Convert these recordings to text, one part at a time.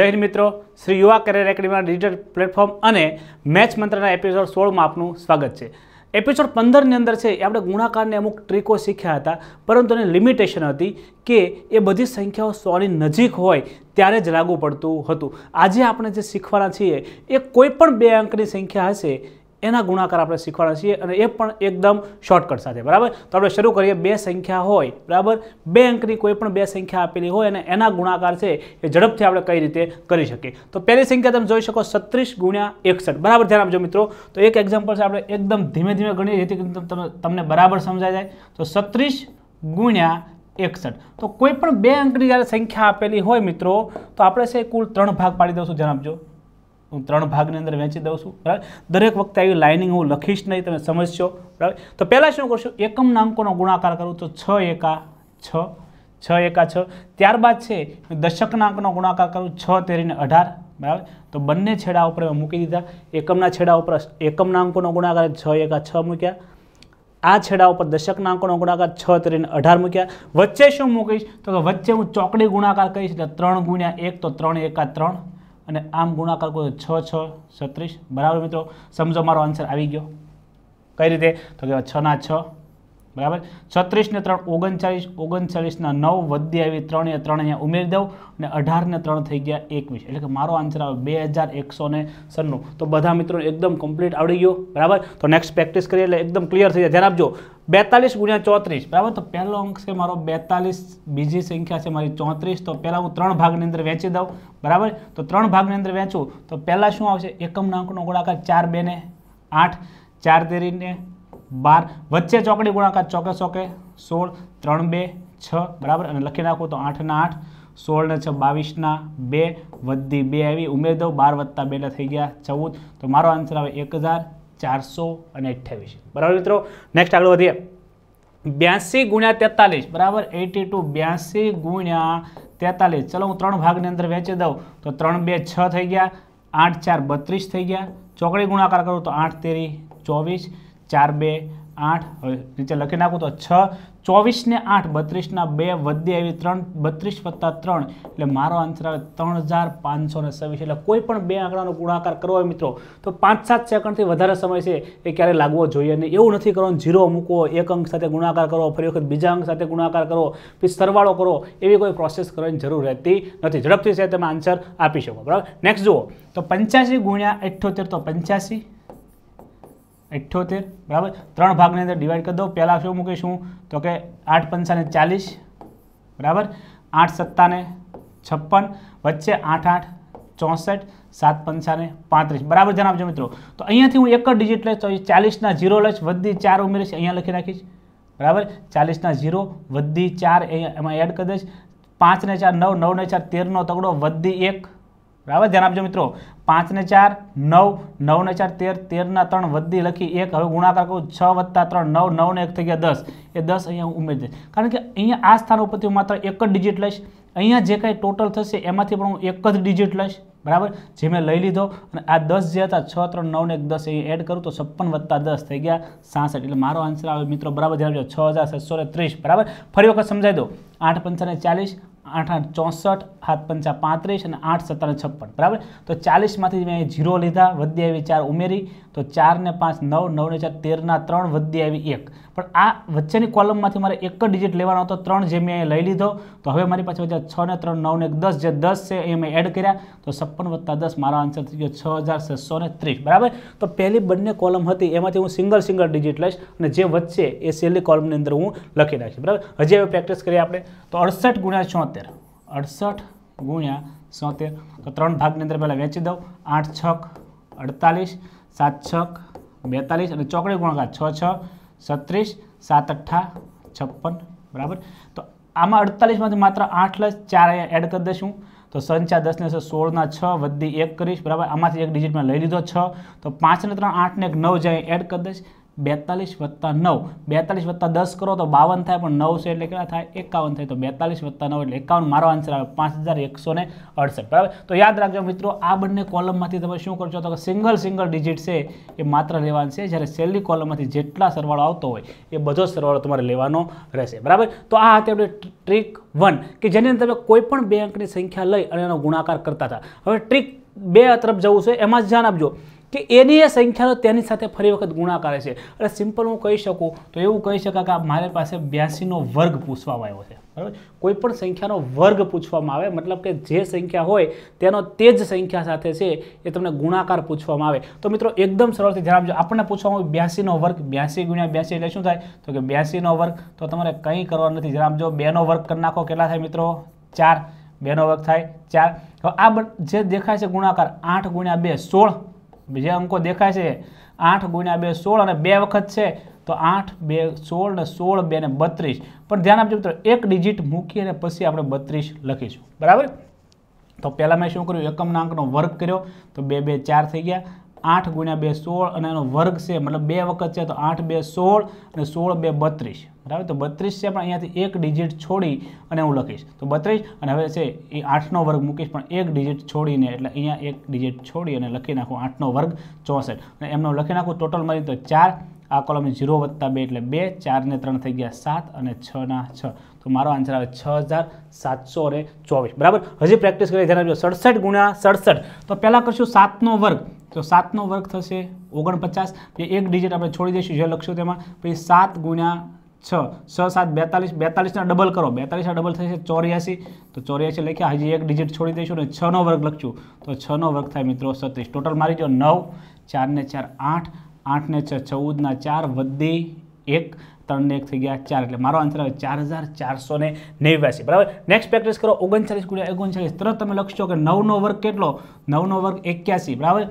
જય હિન્દ મિત્રો શ્રી યુવા કરિયર એકેડમીના ડિજિટલ પ્લેટફોર્મ અને મેચ મંત્રના એપિસોડ સોળમાં આપનું સ્વાગત છે એપિસોડ પંદરની અંદર છે એ આપણે ગુણાકારને અમુક ટ્રીકો શીખ્યા હતા પરંતુ એની લિમિટેશન હતી કે એ બધી સંખ્યાઓ સોની નજીક હોય ત્યારે જ લાગુ પડતું હતું આજે આપણે જે શીખવાના છીએ એ કોઈપણ બે અંકની સંખ્યા હશે એના ગુણાકાર આપણે શીખવાના છીએ અને એ પણ એકદમ શોર્ટકટ સાથે બરાબર તો આપણે શરૂ કરીએ બે સંખ્યા હોય બરાબર બે અંકની કોઈ પણ બે સંખ્યા આપેલી હોય અને એના ગુણાકાર છે એ ઝડપથી આપણે કઈ રીતે કરી શકીએ તો પહેલી સંખ્યા તમે જોઈ શકો છત્રીસ ગુણ્યા એકસઠ બરાબર ધ્યાન આપજો મિત્રો તો એક એક્ઝામ્પલ છે આપણે એકદમ ધીમે ધીમે ગણીએ જેથી તમને બરાબર સમજાય જાય તો સત્રીસ ગુણ્યા એકસઠ તો કોઈ પણ બે અંકની જ્યારે સંખ્યા આપેલી હોય મિત્રો તો આપણે છે કુલ ત્રણ ભાગ પાડી દઉં છું જણાવજો હું ત્રણ ભાગની અંદર વહેંચી દઉં છું બરાબર દરેક વખતે આવી લાઇનિંગ હું લખીશ નહીં તમે સમજશો બરાબર તો પહેલાં શું કરશો એકમ નાંકોનો ગુણાકાર કરું તો છ એકા છ છ એકા છ ત્યારબાદ છે દશક અંકનો ગુણાકાર કરું છ તેરીને અઢાર બરાબર તો બંને છેડા ઉપર મેં મૂકી દીધા એકમના છેડા ઉપર એકમ નાંકોનો ગુણાકાર છ એકા છ મૂક્યા આ છેડા ઉપર દશક નાંકોનો ગુણાકાર છ ત્રીને અઢાર મૂક્યા વચ્ચે શું મૂકીશ તો વચ્ચે હું ચોકડી ગુણાકાર કરીશ એટલે ત્રણ ગુણ્યા એક તો ત્રણ એકા ત્રણ અને આમ ગુણાકાર કરો છ છ છત્રીસ બરાબર મિત્રો સમજો મારો આન્સર આવી ગયો કઈ રીતે તો કે છના છ બરાબર છત્રીસને ત્રણ ઓગણચાળીસ ઓગણચાળીસના નવ વધી આવી ત્રણે ત્રણ અહીંયા ઉમેરી દઉં અને અઢારને ત્રણ થઈ ગયા એકવીસ એટલે કે મારો આન્સર આવે બે હજાર એકસો ને સન્નું તો બધા મિત્રો એકદમ કમ્પ્લીટ આવડી ગયો બરાબર તો નેક્સ્ટ પ્રેક્ટિસ કરીએ એટલે એકદમ ક્લિયર થઈ જાય ધ્યાન આપજો બેતાલીસ ગુણ્યા ચોત્રીસ બરાબર તો પહેલો અંક છે મારો બેતાલીસ બીજી સંખ્યા છે મારી ચોત્રીસ તો પહેલાં હું ત્રણ ભાગની અંદર વેચી દઉં બરાબર તો ત્રણ ભાગની અંદર વેચું તો પહેલાં શું આવશે એકમના અંકનો ગોળાકાર ચાર બે ને આઠ ચાર દેરીને બાર વચ્ચે ચોકડી ગુણાકાર ચોકે ચોકે સોળ ત્રણ બે છ બરાબર અને લખી નાખું તો આઠના આઠ સોળને છ બાવીસના બે વધી બે આવી ઉમેર દઉં બાર વત્તા બે થઈ ગયા ચૌદ તો મારો આન્સર આવે એક હજાર ચારસો અને અઠ્યાવીસ બરાબર મિત્રો નેક્સ્ટ આગળ વધીએ બ્યાસી ગુણ્યા તેતાલીસ બરાબર એટી ટુ બ્યાસી ગુણ્યા તેતાલીસ ચલો હું ત્રણ ભાગની અંદર વહેંચી દઉં તો ત્રણ બે છ થઈ ગયા આઠ ચાર બત્રીસ થઈ ગયા ચોકડી ગુણાકાર કરું તો આઠ તેરી ચોવીસ ચાર બે આઠ નીચે લખી નાખું તો છ ચોવીસને આઠ બત્રીસના બે વધે એવી ત્રણ બત્રીસ વત્તા ત્રણ એટલે મારો આન્સર આવે ત્રણ હજાર પાંચસો ને સવીસ એટલે કોઈ પણ બે આંકડાનો ગુણાકાર કરવો હોય મિત્રો તો પાંચ સાત સેકન્ડથી વધારે સમય છે એ ક્યારે લાગવો જોઈએ અને એવું નથી કરવાનું ઝીરો મૂકવો એક અંક સાથે ગુણાકાર કરો ફરી વખત બીજા અંક સાથે ગુણાકાર કરો પછી સરવાળો કરો એવી કોઈ પ્રોસેસ કરવાની જરૂર રહેતી નથી ઝડપથી છે તમે આન્સર આપી શકો બરાબર નેક્સ્ટ જુઓ તો પંચ્યાસી ગુણ્યા અઠ્યોતેર તો પંચ્યાસી અઠ્યોતેર બરાબર ત્રણ ભાગની અંદર ડિવાઈડ કરી દો પહેલાં શું મૂકીશું તો કે આઠ પંચાને ચાલીસ બરાબર આઠ સત્તાને છપ્પન વચ્ચે આઠ આઠ ચોસઠ સાત પંચાને પાંત્રીસ બરાબર જણાવજો મિત્રો તો અહીંયાથી હું એક જ ડિજિટ લઈશ તો ચાલીસના ઝીરો લઈશ વધી ચાર ઉમેરીશ અહીંયા લખી રાખીશ બરાબર ચાલીસના ઝીરો વધી ચાર એમાં એડ કરી દઈશ પાંચને ચાર નવ નવને ચાર તેરનો તગડો વધી એક બરાબર ધ્યાન આપજો મિત્રો પાંચને ચાર નવ નવને ચાર તેર તેરના ત્રણ વધી લખી એક હવે ગુણાકાર કરું છ વત્તા ત્રણ નવ નવને એક થઈ ગયા દસ એ દસ અહીંયા હું ઉમેરી દઈશ કારણ કે અહીંયા આ સ્થાન ઉપરથી હું માત્ર એક જ ડિજિટ લઈશ અહીંયા જે કાંઈ ટોટલ થશે એમાંથી પણ હું એક જ ડિજિટ લઈશ બરાબર જે મેં લઈ લીધો અને આ દસ જે હતા છ ત્રણ નવને એક દસ અહીં એડ કરું તો છપ્પન વત્તા દસ થઈ ગયા સાસઠ એટલે મારો આન્સર આવે મિત્રો બરાબર ધ્યાન છ હજાર સાતસો ત્રીસ બરાબર ફરી વખત સમજાવી દો આઠ પંચાને ચાલીસ આઠ આઠ ચોસઠ સાત પંચા પાંત્રીસ અને આઠ સત્તર છપ્પન બરાબર તો ચાલીસમાંથી મેં ઝીરો લીધા વધી આવી ચાર ઉમેરી તો ચારને પાંચ નવ નવને ચાર તેરના ત્રણ વધી આવી એક પણ આ વચ્ચેની કોલમમાંથી મારે એક જ ડિજિટ લેવાનો હતો ત્રણ જે મેં લઈ લીધો તો હવે મારી પાસે વચ્ચે છ ને ત્રણ નવને એક દસ જે દસ છે એ મેં એડ કર્યા તો છપ્પન વત્તા દસ મારો આન્સર થઈ ગયો છ હજાર છસો ને ત્રીસ બરાબર તો પહેલી બંને કોલમ હતી એમાંથી હું સિંગલ સિંગલ ડિજિટ લઈશ અને જે વચ્ચે એ છેલ્લી કોલમની અંદર હું લખી નાખીશ બરાબર હજી હવે પ્રેક્ટિસ કરીએ આપણે તો અડસઠ ગુણ્યા સોતેર અડસઠ ગુણ્યા સોતેર તો ત્રણ ભાગની અંદર પહેલાં વેચી દઉં આઠ છક અડતાલીસ સાત છક બેતાલીસ અને ચોકડી ગુણાકાર છ છ સત્રીસ સાત અઠ્ઠા છપ્પન બરાબર તો આમાં અડતાલીસમાંથી માત્ર આઠ લસ ચાર અહીંયા એડ કરી દઈશું તો સંચા દસને છે સોળના છ વધી એક કરીશ બરાબર આમાંથી એક ડિજિટમાં લઈ લીધો છ તો પાંચને ત્રણ આઠને એક નવ જાય એડ કરી દઈશ બેતાલીસ વત્તા નવ બેતાલીસ વત્તા દસ કરો તો બાવન થાય પણ નવ છે એટલે કેટલા થાય એકાવન થાય તો બેતાલીસ વત્તા નવ એટલે એકાવન મારો આન્સર આવે પાંચ હજાર એકસો ને અડસઠ બરાબર તો યાદ રાખજો મિત્રો આ બંને કોલમમાંથી તમે શું કરશો તો સિંગલ સિંગલ ડિજિટ છે એ માત્ર લેવાનું છે જ્યારે સેલની કોલમમાંથી જેટલા સરવાળો આવતો હોય એ બધો જ સરવાળો તમારે લેવાનો રહેશે બરાબર તો આ હતી આપણે ટ્રીક વન કે જેની અંદર તમે કોઈપણ બેંકની સંખ્યા લઈ અને એનો ગુણાકાર કરતા હતા હવે ટ્રીક બે તરફ જવું છે એમાં જ ધ્યાન આપજો કે એની એ સંખ્યાનો તેની સાથે ફરી વખત ગુણાકાર છે એટલે સિમ્પલ હું કહી શકું તો એવું કહી શકાય કે મારી પાસે બ્યાસીનો વર્ગ પૂછવામાં આવ્યો છે બરાબર કોઈપણ સંખ્યાનો વર્ગ પૂછવામાં આવે મતલબ કે જે સંખ્યા હોય તેનો તે જ સંખ્યા સાથે છે એ તમને ગુણાકાર પૂછવામાં આવે તો મિત્રો એકદમ સરળથી જણાવજો આપણને પૂછવામાં આવે બ્યાસીનો વર્ગ બ્યાસી ગુણ્યા બ્યાસી એટલે શું થાય તો કે બ્યાસીનો વર્ગ તો તમારે કંઈ કરવાનું નથી જણાવજો બેનો વર્ગ કરી નાખો કેટલા થાય મિત્રો ચાર બેનો વર્ગ થાય ચાર હવે આ જે દેખાય છે ગુણાકાર આઠ ગુણ્યા બે સોળ જે અંકો દેખાય છે આઠ ગુણ્યા બે સોળ અને બે વખત છે તો આઠ બે સોળ ને સોળ બે ને બત્રીસ પણ ધ્યાન આપજો મિત્રો એક ડિજિટ મૂકી અને પછી આપણે બત્રીસ લખીશું બરાબર તો પહેલાં મેં શું કર્યું એકમના અંકનો વર્ગ કર્યો તો બે બે ચાર થઈ ગયા આઠ ગુણ્યા બે સોળ અને એનો વર્ગ છે મતલબ બે વખત છે તો આઠ બે સોળ અને સોળ બે બત્રીસ બરાબર તો બત્રીસ છે પણ અહીંયાથી એક ડિજિટ છોડી અને હું લખીશ તો બત્રીસ અને હવે છે એ આઠનો વર્ગ મૂકીશ પણ એક ડિજિટ છોડીને એટલે અહીંયા એક ડિજિટ છોડી અને લખી નાખું આઠનો વર્ગ ચોસઠ અને એમનો લખી નાખું ટોટલ મળી તો ચાર આ કોલમ ઝીરો વત્તા બે એટલે બે ચારને ત્રણ થઈ ગયા સાત અને છ ના છ તો મારો આન્સર આવે છ હજાર સાતસો ને ચોવીસ બરાબર હજી પ્રેક્ટિસ કરીએ ધ્યાન આપજો સડસઠ ગુણ્યા સડસઠ તો પહેલાં કરશું સાતનો વર્ગ તો સાતનો વર્ગ થશે ઓગણપચાસ પછી એક ડિજિટ આપણે છોડી દઈશું જે લખશું તેમાં પછી સાત ગુણ્યા છ છ સાત બેતાલીસ બેતાલીસના ડબલ કરો બેતાલીસના ડબલ થશે ચોર્યાસી તો ચોર્યાસી લખ્યા હજી એક ડિજિટ છોડી દઈશું અને છનો વર્ગ લખશું તો છનો વર્ગ થાય મિત્રો સત્રીસ ટોટલ મારી જો નવ ચારને ચાર આઠ આઠને છ ચૌદના ચાર વધી એક ત્રણને એક થઈ ગયા ચાર એટલે મારો આન્સર આવે ચાર હજાર ચારસો ને નેવ્યાસી બરાબર નેક્સ્ટ પ્રેક્ટિસ કરો ઓગણચાલીસ ગુણ્યા ઓગણચાલીસ તરત તમે લખશો કે નવનો વર્ગ કેટલો નવનો વર્ગ એક્યાસી બરાબર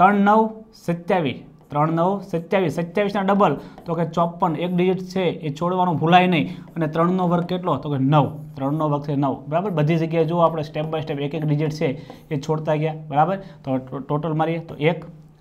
ત્રણ નવ સત્યાવીસ ત્રણ નવ સત્યાવીસ સત્યાવીસના ડબલ તો કે ચોપન એક ડિજિટ છે એ છોડવાનું ભૂલાય નહીં અને ત્રણનો વર્ગ કેટલો તો કે નવ ત્રણનો વર્ગ છે નવ બરાબર બધી જગ્યાએ જુઓ આપણે સ્ટેપ બાય સ્ટેપ એક એક ડિજિટ છે એ છોડતા ગયા બરાબર તો ટોટલ મારીએ તો એક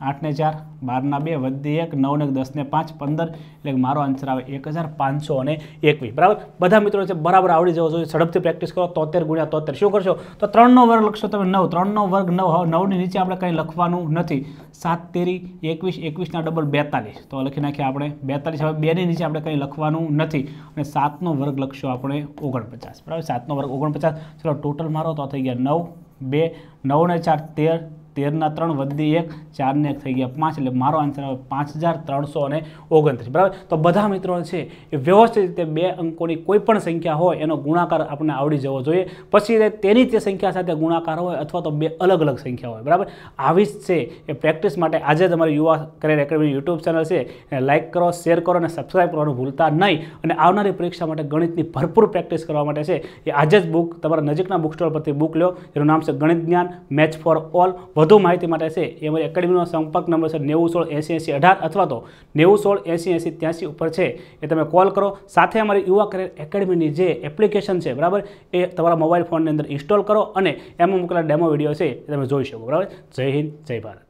આઠને ચાર બારના બે વધે એક નવને દસને પાંચ પંદર એટલે મારો આન્સર આવે એક હજાર પાંચસો અને એકવીસ બરાબર બધા મિત્રો છે બરાબર આવડી જવો જોઈએ ઝડપથી પ્રેક્ટિસ કરો તોતેર ગુણ્યા તોતેર શું કરશો તો ત્રણનો વર્ગ લખશો તમે નવ ત્રણનો વર્ગ નવ નવની નીચે આપણે કંઈ લખવાનું નથી સાત તેરી એકવીસ એકવીસના ડબલ બેતાલીસ તો લખી નાખીએ આપણે બેતાલીસ હવે બેની નીચે આપણે કંઈ લખવાનું નથી અને સાતનો વર્ગ લખશો આપણે ઓગણપચાસ બરાબર સાતનો વર્ગ ઓગણપચાસ ચલો ટોટલ મારો તો થઈ ગયા નવ બે નવને ચાર તેર તેરના ત્રણ વધી એક ચારને એક થઈ ગયા પાંચ એટલે મારો આન્સર આવે પાંચ હજાર ત્રણસો અને ઓગણત્રીસ બરાબર તો બધા મિત્રો છે એ વ્યવસ્થિત રીતે બે અંકોની કોઈ પણ સંખ્યા હોય એનો ગુણાકાર આપણને આવડી જવો જોઈએ પછી તેની તે સંખ્યા સાથે ગુણાકાર હોય અથવા તો બે અલગ અલગ સંખ્યા હોય બરાબર આવી જ છે એ પ્રેક્ટિસ માટે આજે તમારી Yuva career academy YouTube channel છે લાઇક કરો શેર કરો અને સબસ્ક્રાઈબ કરવાનું ભૂલતા નહીં અને આવનારી પરીક્ષા માટે ગણિતની ભરપૂર પ્રેક્ટિસ કરવા માટે છે એ આજે જ બુક તમારા નજીકના બુક સ્ટોર પરથી બુક લો એનું નામ છે ગણિત જ્ઞાન મેચ ફોર ઓલ વધુ માહિતી માટે છે એ અમારી એકેડમીનો સંપર્ક નંબર છે નેવું સોળ એંસી એંસી અઢાર અથવા તો નેવું સોળ એસી એંસી ત્યાંસી ઉપર છે એ તમે કોલ કરો સાથે અમારી યુવા કરિયર એકેડમીની જે એપ્લિકેશન છે બરાબર એ તમારા મોબાઈલ ફોનની અંદર ઇન્સ્ટોલ કરો અને એમાં મોકલેલા ડેમો વિડીયો છે એ તમે જોઈ શકો બરાબર જય હિન્દ જય ભારત